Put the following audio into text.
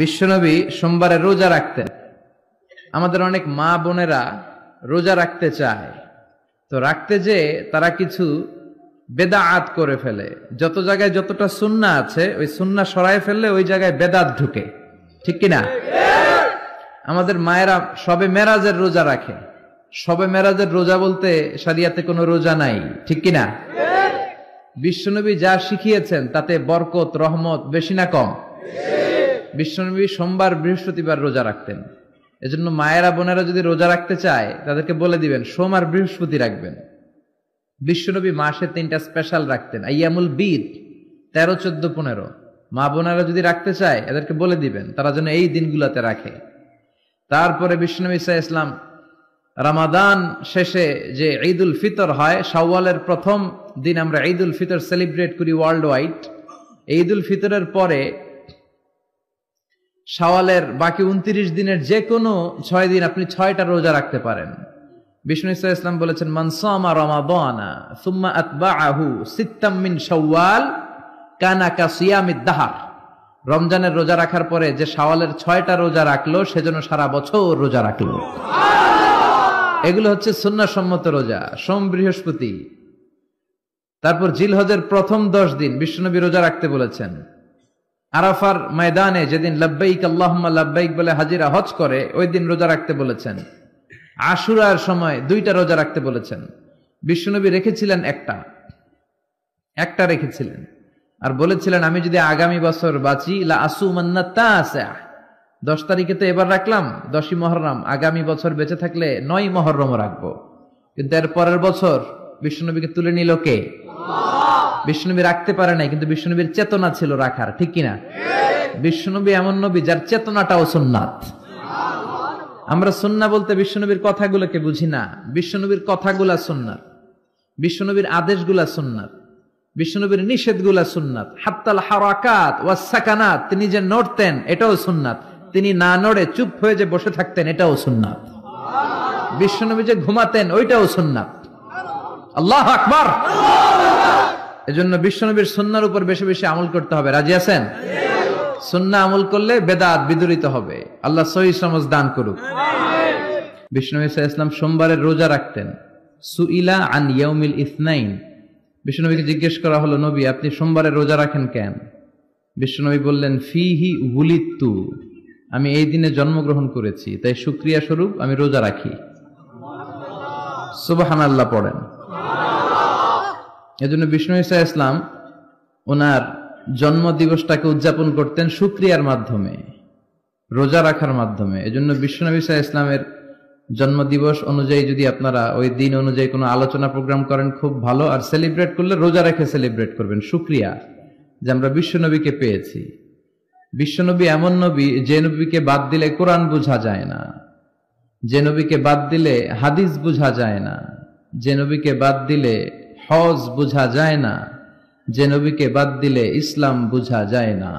বিশ্বনবী সোমবারে রোজা রাখতেন আমাদের অনেক মা বোনেরা রোজা রাখতে চায় তো রাখতে যে তারা কিছু বেদা আত করে ফেলে যত জায়গায় যতটা সুন্না আছে ওই সুন্না সরায় ফেললে ওই জায়গায় বেদাত ঢুকে ঠিক কিনা আমাদের মায়েরা সবে মেরাজের রোজা রাখে সবে মেরাজের রোজা বলতে সারিয়াতে কোনো রোজা নাই ঠিক কিনা বিশ্বনবী যা শিখিয়েছেন তাতে বরকত রহমত বেশি না কম বিশ্বনবী সোমবার বৃহস্পতিবার রোজা রাখতেন এজন্য মায়েরা বোনেরা যদি রোজা রাখতে চায় তাদেরকে বলে দিবেন সোম আর বৃহস্পতি রাখবেন বিশ্বনবী মাসে তিনটা স্পেশাল রাখতেন আইয়ামুল বীর তেরো চোদ্দ পনেরো মা বোনেরা যদি রাখতে চায় এদেরকে বলে দিবেন তারা যেন এই দিনগুলোতে রাখে তারপরে বিশ্বনবী সাহা ইসলাম রামাদান শেষে যে ঈদ উল ফিতর হয় সাওয়ালের প্রথম দিন আমরা ঈদ উল ফিতর সেলিব্রেট করি ওয়ার্ল্ড ওয়াইড ঈদ উল ফিতরের পরে সাওয়ালের বাকি উনত্রিশ দিনের যে কোনো ছয় দিন আপনি ছয়টা রোজা রাখতে পারেন বিষ্ণু ইসলাম ইসলাম বলেছেন রমা রমাদানা সুম্মা আতবা আহু সিত্তামিন সওয়াল কানাকা কাসিয়াম দাহার রমজানের রোজা রাখার পরে যে সাওয়ালের ছয়টা রোজা রাখলো সেজন্য সারা বছর রোজা রাখলো এগুলো হচ্ছে সন্ন্যাসম্মত রোজা সোম বৃহস্পতি তারপর জিলহজের প্রথম দশ দিন বিশ্বনবী রোজা রাখতে বলেছেন আরাফার ময়দানে যেদিন লব্বাইক আল্লাহমা লব্বাইক বলে হাজিরা হজ করে ওই দিন রোজা রাখতে বলেছেন আশুরার সময় দুইটা রোজা রাখতে বলেছেন বিশ্বনবী রেখেছিলেন একটা একটা রেখেছিলেন আর বলেছিলেন আমি যদি আগামী বছর বাঁচি লা আসু মান্না দশ তারিখে তো এবার রাখলাম দশই মহরম আগামী বছর বেঁচে থাকলে নয় মহরম রাখবো কিন্তু এর পরের বছর বিশ্বনবীকে তুলে নিল কে বিষ্ণুবী রাখতে পারে নাই কিন্তু বিষ্ণুবীর চেতনা ছিল রাখার ঠিক কিনা বিষ্ণুবী এমন নবী যার চেতনাটাও সোননাথ আমরা সন্না বলতে বিষ্ণুবীর কথাগুলোকে বুঝি না বিষ্ণুবীর কথাগুলা সুন্নাত বিষ্ণুনবীর আদেশগুলা সোননাথ বিষ্ণুবীর নিষেধগুলা সুন্নাত হাত্তাল হারাকাত ওয়াস সাকানাত তিনি যে নড়তেন এটাও সুন্নাত তিনি না নড়ে চুপ হয়ে যে বসে থাকতেন এটাও সোননাথ বিশ্বনবী যে ঘুমাতেন ওইটাও সোননাথ আল্লাহ আকবার এজন্য বিশ্বনবীর সন্ন্যার উপর বেশি বেশি আমল করতে হবে রাজি আছেন সন্না আমল করলে বেদাত বিদরিত হবে আল্লাহ সহি সমাজ দান করুক বিষ্ণু ইসা ইসলাম সোমবারের রোজা রাখতেন সুইলা আন ইয়াউমিল ইসনাইন বিষ্ণুনবীকে জিজ্ঞেস করা হলো নবী আপনি সোমবারের রোজা রাখেন কেন বিষ্ণুনবী বললেন ফি হি উলিত্তু আমি এই দিনে জন্মগ্রহণ করেছি তাই সুক্রিয়া স্বরূপ আমি রোজা রাখি সুবাহান আল্লাহ পড়েন এজন্য বিষ্ণু ইসা ইসলাম ওনার জন্ম দিবসটাকে উদযাপন করতেন সুক্রিয়ার মাধ্যমে রোজা রাখার মাধ্যমে এজন্য বিশ্বনবী সাহা ইসলামের জন্মদিবস অনুযায়ী যদি আপনারা ওই দিন অনুযায়ী কোনো আলোচনা প্রোগ্রাম করেন খুব ভালো আর সেলিব্রেট করলে রোজা রেখে সেলিব্রেট করবেন সুক্রিয়া যে আমরা বিশ্বনবীকে পেয়েছি বিশ্বনবী এমন নবী যে নবীকে বাদ দিলে কোরআন বোঝা যায় না যে নবীকে বাদ দিলে হাদিস বোঝা যায় না যে নবীকে বাদ দিলে হজ বোঝা যায় না যে নবীকে বাদ দিলে ইসলাম বোঝা যায় না